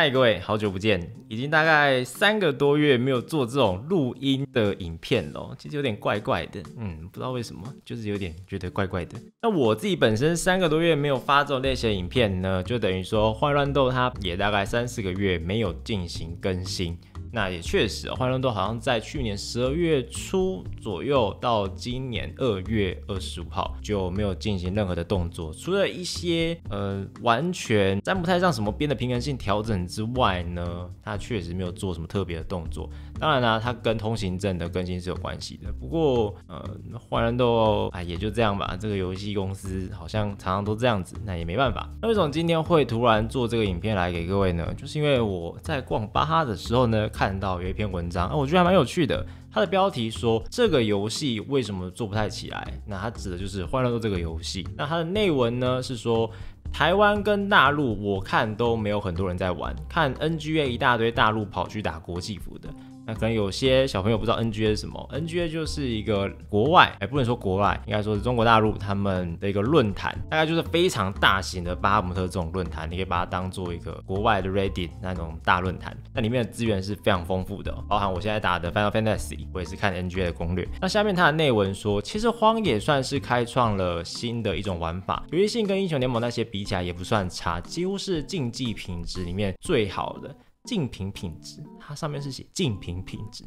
嗨，各位，好久不见！已经大概三个多月没有做这种录音的影片了，其实有点怪怪的，嗯，不知道为什么，就是有点觉得怪怪的。那我自己本身三个多月没有发这种类型的影片呢，就等于说《坏乱斗》它也大概三四个月没有进行更新。那也确实哦，欢乐豆好像在去年十二月初左右到今年二月二十五号就没有进行任何的动作，除了一些呃完全沾不太上什么边的平衡性调整之外呢，它确实没有做什么特别的动作。当然啦，它跟通行证的更新是有关系的。不过呃，欢乐豆啊也就这样吧，这个游戏公司好像常常都这样子，那也没办法。那为什么今天会突然做这个影片来给各位呢？就是因为我在逛巴哈的时候呢。看到有一篇文章，啊、我觉得还蛮有趣的。它的标题说这个游戏为什么做不太起来？那它指的就是《欢乐斗》这个游戏。那它的内文呢是说，台湾跟大陆我看都没有很多人在玩，看 NGA 一大堆大陆跑去打国际服的。那可能有些小朋友不知道 NGA 是什么，NGA 就是一个国外，哎不能说国外，应该说是中国大陆他们的一个论坛，大概就是非常大型的巴姆特这种论坛，你可以把它当做一个国外的 Reddit 那种大论坛。那里面的资源是非常丰富的，包含我现在打的 Final Fantasy，我也是看 NGA 的攻略。那下面它的内文说，其实荒野算是开创了新的一种玩法，游戏性跟英雄联盟那些比起来也不算差，几乎是竞技品质里面最好的。竞品品质，它上面是写竞品品质，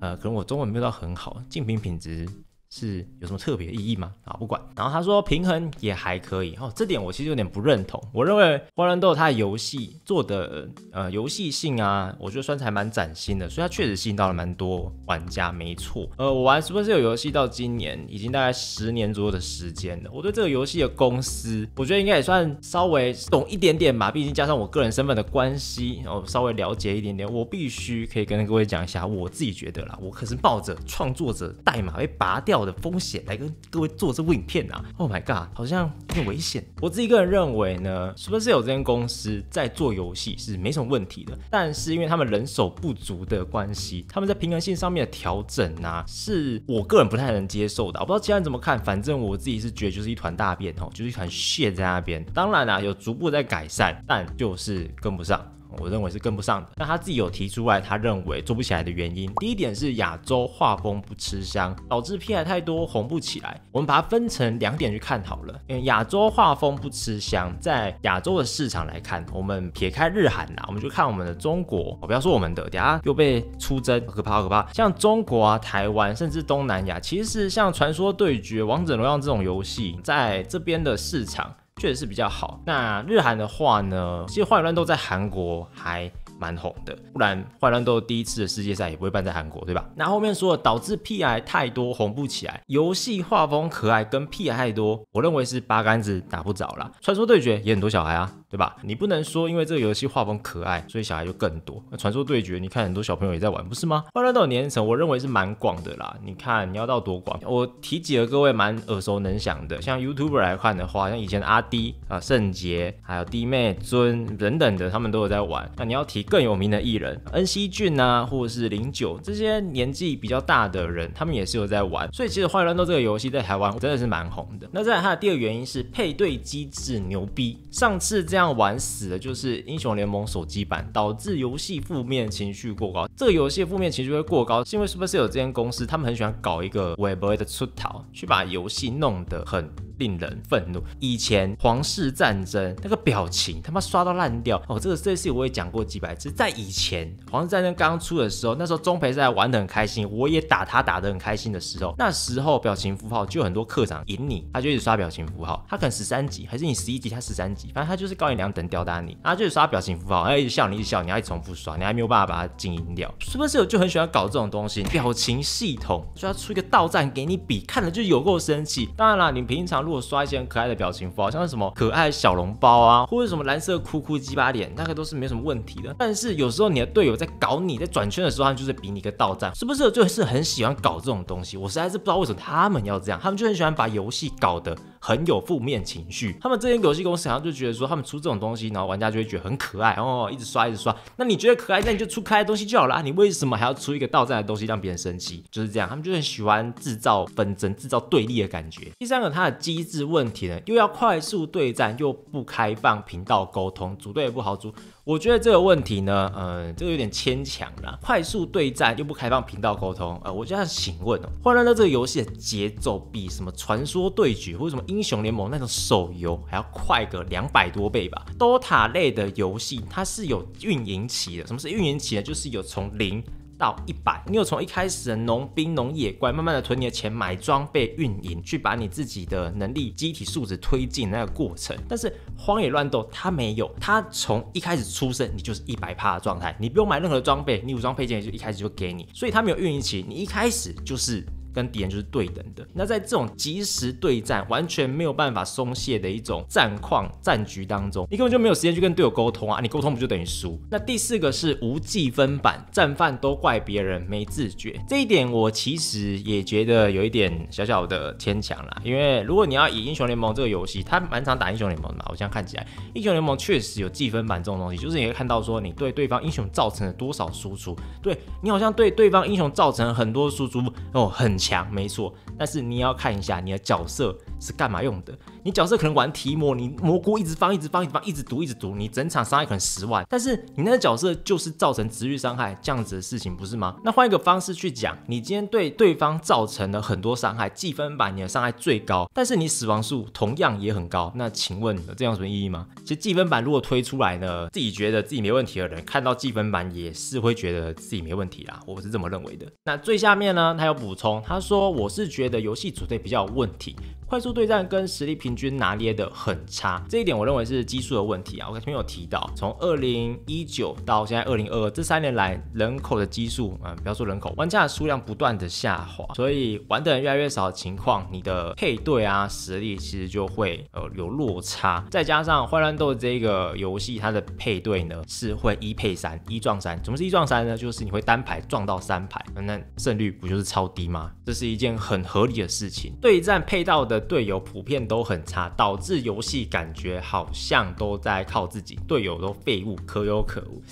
呃，可能我中文没有到很好，竞品品质。是有什么特别意义吗？啊，不管。然后他说平衡也还可以，哦，这点我其实有点不认同。我认为欢乐斗他的游戏做的呃游戏性啊，我觉得算是还蛮崭新的，所以它确实吸引到了蛮多玩家，没错。呃，我玩《双人室友》游戏到今年已经大概十年左右的时间了。我对这个游戏的公司，我觉得应该也算稍微懂一点点吧，毕竟加上我个人身份的关系，然后稍微了解一点点。我必须可以跟各位讲一下，我自己觉得啦，我可是抱着创作者代码被拔掉。的风险来跟各位做这部影片啊，Oh my god，好像有点危险。我自己个人认为呢，是不是有这间公司在做游戏是没什么问题的，但是因为他们人手不足的关系，他们在平衡性上面的调整啊，是我个人不太能接受的。我不知道其他人怎么看，反正我自己是觉得就是一团大便哦，就是一团屑在那边。当然啊，有逐步在改善，但就是跟不上。我认为是跟不上的。那他自己有提出来，他认为做不起来的原因，第一点是亚洲画风不吃香，导致片太多，红不起来。我们把它分成两点去看好了。嗯，亚洲画风不吃香，在亚洲的市场来看，我们撇开日韩啦，我们就看我们的中国。我不要说我们的，等下又被出征，好可怕，好可怕。像中国啊、台湾，甚至东南亚，其实像传说对决、王者荣耀这种游戏，在这边的市场。确实是比较好。那日韩的话呢，其实《坏乱斗》在韩国还蛮红的，不然《坏乱斗》第一次的世界赛也不会办在韩国，对吧？那后面说导致 P I 太多红不起来，游戏画风可爱跟 P I 多，我认为是八竿子打不着啦。传说对决也很多小孩啊。对吧？你不能说因为这个游戏画风可爱，所以小孩就更多。那传说对决，你看很多小朋友也在玩，不是吗？欢乐斗的年龄层，我认为是蛮广的啦。你看你要到多广？我提几个各位蛮耳熟能详的，像 YouTuber 来看的话，像以前的阿 D 啊、圣杰、还有 D 妹尊等等的，他们都有在玩。那你要提更有名的艺人，恩熙俊啊，或者是零九这些年纪比较大的人，他们也是有在玩。所以其实欢乐斗这个游戏在台湾真的是蛮红的。那再来它的第二个原因是配对机制牛逼，上次这样。这样玩死的就是英雄联盟手机版，导致游戏负面情绪过高。这个游戏负面情绪会过高，是因为是不是有这间公司，他们很喜欢搞一个 w e b 的出逃，去把游戏弄得很。令人愤怒。以前皇室战争那个表情，他妈刷到烂掉哦。这个这事我也讲过几百次。在以前皇室战争刚出的时候，那时候钟培在玩的很开心，我也打他打的很开心的时候，那时候表情符号就很多客长赢你，他就一直刷表情符号。他可能十三级，还是你十一级，他十三级，反正他就是高你两等吊打你。他就是刷表情符号，他一直笑，你一直笑，你还重复刷，你还没有办法把它静音掉。是不是我就很喜欢搞这种东西？表情系统就要出一个到站给你比，看了就有够生气。当然啦，你平常。如果刷一些很可爱的表情符，像是什么可爱小笼包啊，或者什么蓝色哭哭鸡巴脸，大概都是没什么问题的。但是有时候你的队友在搞你，在转圈的时候，他就是比你一个到站，是不是就是很喜欢搞这种东西？我实在是不知道为什么他们要这样，他们就很喜欢把游戏搞的。很有负面情绪，他们这些游戏公司好像就觉得说，他们出这种东西，然后玩家就会觉得很可爱，然一直刷一直刷。那你觉得可爱，那你就出可爱的东西就好了啊，你为什么还要出一个到战的东西让别人生气？就是这样，他们就很喜欢制造纷争、制造对立的感觉。第三个，它的机制问题呢，又要快速对战，又不开放频道沟通，组队也不好组。我觉得这个问题呢，呃，这个有点牵强啦。快速对战又不开放频道沟通，呃，我就想请问哦，换来的这个游戏的节奏比什么传说对决或者什么英雄联盟那种手游还要快个两百多倍吧？DOTA 类的游戏它是有运营期的，什么是运营期呢？就是有从零。到一百，你有从一开始的农兵、农野怪，慢慢的囤你的钱买装备、运营，去把你自己的能力、机体素质推进那个过程。但是荒野乱斗它没有，它从一开始出生你就是一百帕的状态，你不用买任何装备，你武装配件就一开始就给你，所以它没有运营期，你一开始就是。跟敌人就是对等的。那在这种即时对战、完全没有办法松懈的一种战况、战局当中，你根本就没有时间去跟队友沟通啊！你沟通不就等于输？那第四个是无计分版，战犯都怪别人没自觉。这一点我其实也觉得有一点小小的牵强啦，因为如果你要以英雄联盟这个游戏，他蛮常打英雄联盟的嘛，现在看起来英雄联盟确实有计分版这种东西，就是你会看到说你对对方英雄造成了多少输出，对你好像对对方英雄造成很多输出哦，很。强，没错，但是你要看一下你的角色是干嘛用的。你角色可能玩提魔，你蘑菇一直放，一直放，一直放，一直毒，一直毒，你整场伤害可能十万，但是你那个角色就是造成持续伤害这样子的事情，不是吗？那换一个方式去讲，你今天对对方造成了很多伤害，计分板你的伤害最高，但是你死亡数同样也很高，那请问这样有什么意义吗？其实计分板如果推出来呢，自己觉得自己没问题的人，看到计分板也是会觉得自己没问题啦，我是这么认为的。那最下面呢，他有补充，他说我是觉得游戏组队比较有问题，快速对战跟实力平。平均拿捏的很差，这一点我认为是基数的问题啊。我前面有提到，从二零一九到现在二零二二这三年来，人口的基数，嗯，不要说人口，玩家的数量不断的下滑，所以玩的人越来越少的情况，你的配对啊实力其实就会呃有落差。再加上《坏乱斗》这个游戏，它的配对呢是会一配三，一撞三。怎么是一撞三呢？就是你会单排撞到三排，那胜率不就是超低吗？这是一件很合理的事情。对战配到的队友普遍都很。差导致游戏感觉好像都在靠自己，队友都废物可有可无。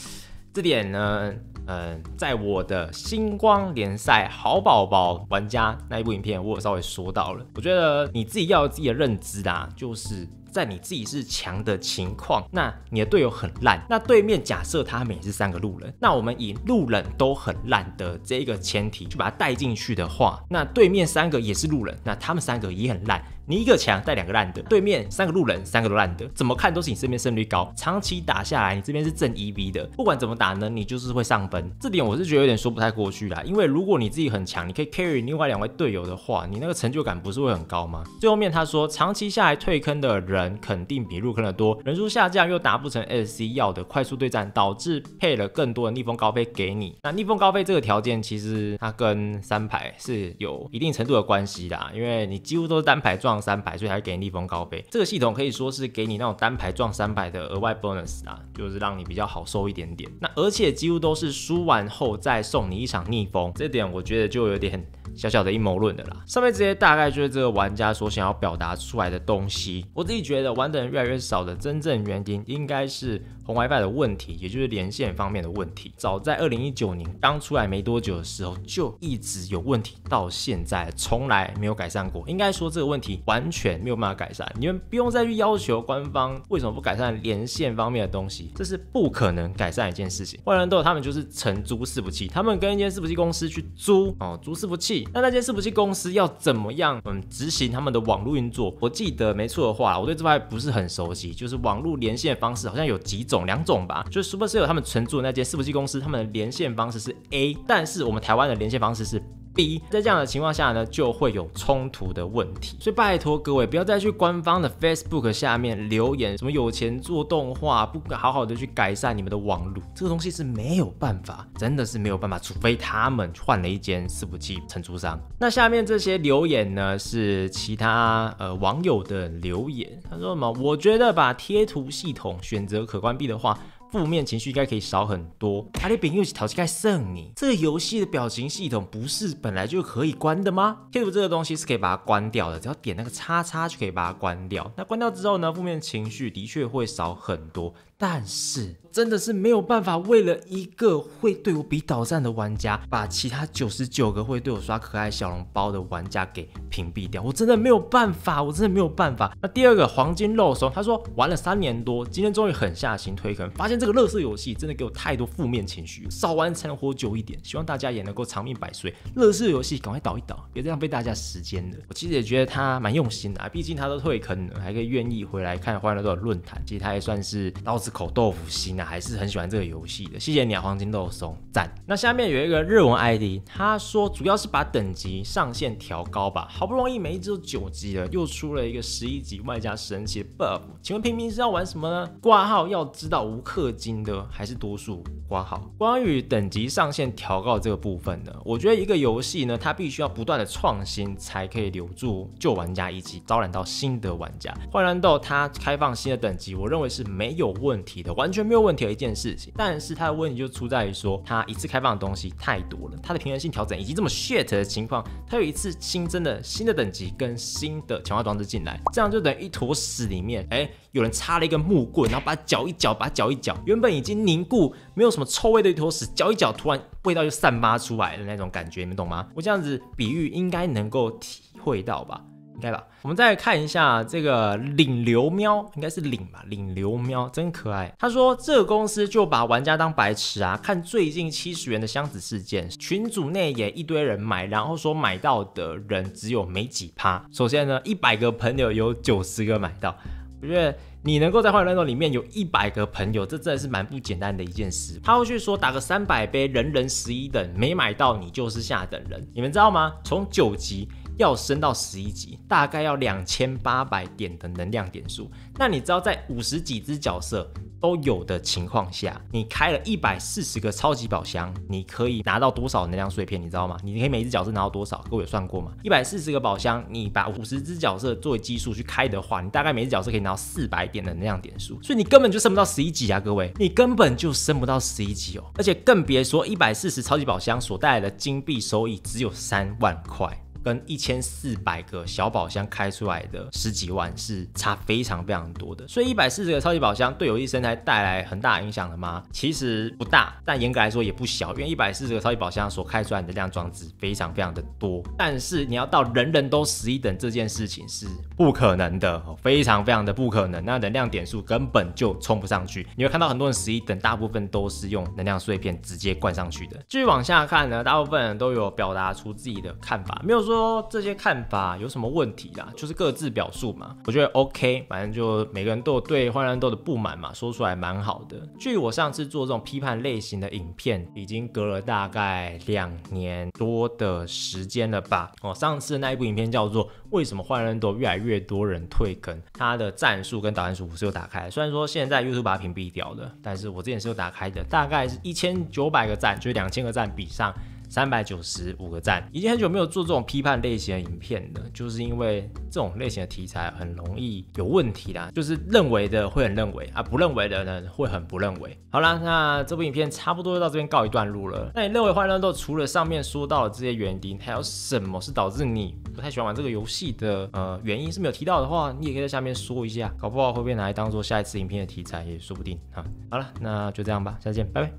这点呢，嗯，在我的星光联赛好宝宝玩家那一部影片，我稍微说到了。我觉得你自己要有自己的认知啊，就是在你自己是强的情况，那你的队友很烂，那对面假设他们也是三个路人，那我们以路人都很烂的这一个前提，去把他带进去的话，那对面三个也是路人，那他们三个也很烂。你一个强带两个烂的，对面三个路人三个都烂的，怎么看都是你身边胜率高，长期打下来你这边是正一 v 的，不管怎么打呢，你就是会上分，这点我是觉得有点说不太过去啦，因为如果你自己很强，你可以 carry 另外两位队友的话，你那个成就感不是会很高吗？最后面他说，长期下来退坑的人肯定比入坑的多，人数下降又达不成 sc 要的快速对战，导致配了更多的逆风高飞给你，那逆风高飞这个条件其实它跟三排是有一定程度的关系的，因为你几乎都是单排撞。三百，所以还是给你逆风高飞。这个系统可以说是给你那种单排撞三百的额外 bonus 啊，就是让你比较好受一点点。那而且几乎都是输完后再送你一场逆风，这点我觉得就有点小小的阴谋论的啦。上面这些大概就是这个玩家所想要表达出来的东西。我自己觉得玩的人越来越少的真正原因，应该是红 WiFi 的问题，也就是连线方面的问题。早在2019年刚出来没多久的时候，就一直有问题，到现在从来没有改善过。应该说这个问题。完全没有办法改善，你们不用再去要求官方为什么不改善连线方面的东西，这是不可能改善一件事情。外人都有他们就是承租伺服器，他们跟一间伺服器公司去租哦，租伺服器。那那间伺服器公司要怎么样嗯执行他们的网络运作？我记得没错的话，我对这块不是很熟悉，就是网络连线方式好像有几种，两种吧。就是 s u p e r s o f 他们承租的那间伺服器公司，他们的连线方式是 A，但是我们台湾的连线方式是。在这样的情况下呢，就会有冲突的问题。所以拜托各位不要再去官方的 Facebook 下面留言，什么有钱做动画，不好好的去改善你们的网路，这个东西是没有办法，真的是没有办法，除非他们换了一间伺服器承租商。那下面这些留言呢，是其他呃网友的留言，他说什么？我觉得把贴图系统选择可关闭的话。负面情绪应该可以少很多。哈里饼又淘气，该剩你。这个游戏的表情系统不是本来就可以关的吗 k 图这个东西是可以把它关掉的，只要点那个叉叉就可以把它关掉。那关掉之后呢？负面情绪的确会少很多，但是真的是没有办法，为了一个会对我比导弹的玩家，把其他九十九个会对我刷可爱小笼包的玩家给屏蔽掉，我真的没有办法，我真的没有办法。那第二个黄金肉松，他说玩了三年多，今天终于狠下心推坑，发现。这个乐色游戏真的给我太多负面情绪，少玩才能活久一点。希望大家也能够长命百岁，乐色游戏赶快倒一倒，别这浪费大家时间了。我其实也觉得他蛮用心的啊，毕竟他都退坑了，还可以愿意回来看欢乐豆的论坛，其实他也算是刀子口豆腐心啊，还是很喜欢这个游戏的。谢谢你啊，黄金豆松赞。那下面有一个日文 ID，他说主要是把等级上限调高吧，好不容易每一只都九级了，又出了一个十一级外加神奇 buff，请问平平是要玩什么呢？挂号要知道无氪。氪金的还是多数刮好。关于等级上限调高这个部分呢，我觉得一个游戏呢，它必须要不断的创新才可以留住旧玩家以及招揽到新的玩家。换然到它开放新的等级，我认为是没有问题的，完全没有问题的一件事情。但是它的问题就出在于说，它一次开放的东西太多了，它的平衡性调整以及这么 shit 的情况，它有一次新增的新的等级跟新的强化装置进来，这样就等于一坨屎里面，哎。有人插了一根木棍，然后把脚一搅，把脚一搅，原本已经凝固、没有什么臭味的一坨屎，搅一搅，突然味道就散发出来的那种感觉，你们懂吗？我这样子比喻应该能够体会到吧？应该吧？我们再看一下这个领流喵，应该是领吧？领流喵真可爱。他说这个公司就把玩家当白痴啊！看最近七十元的箱子事件，群组内也一堆人买，然后说买到的人只有没几趴。首先呢，一百个朋友有九十个买到。我觉得你能够在欢乐中里面有一百个朋友，这真的是蛮不简单的一件事。他会去说打个三百杯，人人十一等，没买到你就是下等人。你们知道吗？从九级。要升到十一级，大概要两千八百点的能量点数。那你知道，在五十几只角色都有的情况下，你开了一百四十个超级宝箱，你可以拿到多少能量碎片？你知道吗？你可以每只角色拿到多少？各位有算过吗？一百四十个宝箱，你把五十只角色作为基数去开的话，你大概每只角色可以拿到四百点的能量点数。所以你根本就升不到十一级啊，各位，你根本就升不到十一级哦。而且更别说一百四十超级宝箱所带来的金币收益只有三万块。跟一千四百个小宝箱开出来的十几万是差非常非常多的，所以一百四十个超级宝箱对友一生才带来很大影响了吗？其实不大，但严格来说也不小，因为一百四十个超级宝箱所开出来的量装置非常非常的多。但是你要到人人都十一等这件事情是不可能的，非常非常的不可能。那能量点数根本就冲不上去，你会看到很多人十一等大部分都是用能量碎片直接灌上去的。继续往下看呢，大部分人都有表达出自己的看法，没有。说这些看法有什么问题啦？就是各自表述嘛，我觉得 OK，反正就每个人都有对《幻刃斗》的不满嘛，说出来蛮好的。据我上次做这种批判类型的影片，已经隔了大概两年多的时间了吧？哦，上次那一部影片叫做《为什么幻刃斗越来越多人退更》，它的战术跟导演组我是有打开，虽然说现在 YouTube 它屏蔽掉了，但是我之前是有打开的，大概是一千九百个赞，就是两千个赞比上。三百九十五个赞，已经很久没有做这种批判类型的影片了，就是因为这种类型的题材很容易有问题啦，就是认为的会很认为啊，不认为的呢会很不认为。好啦，那这部影片差不多就到这边告一段落了。那你认为欢乐斗除了上面说到的这些原因，还有什么是导致你不太喜欢玩这个游戏的？呃，原因是没有提到的话，你也可以在下面说一下，搞不好会被拿来当做下一次影片的题材也说不定啊。好了，那就这样吧，再见，拜拜。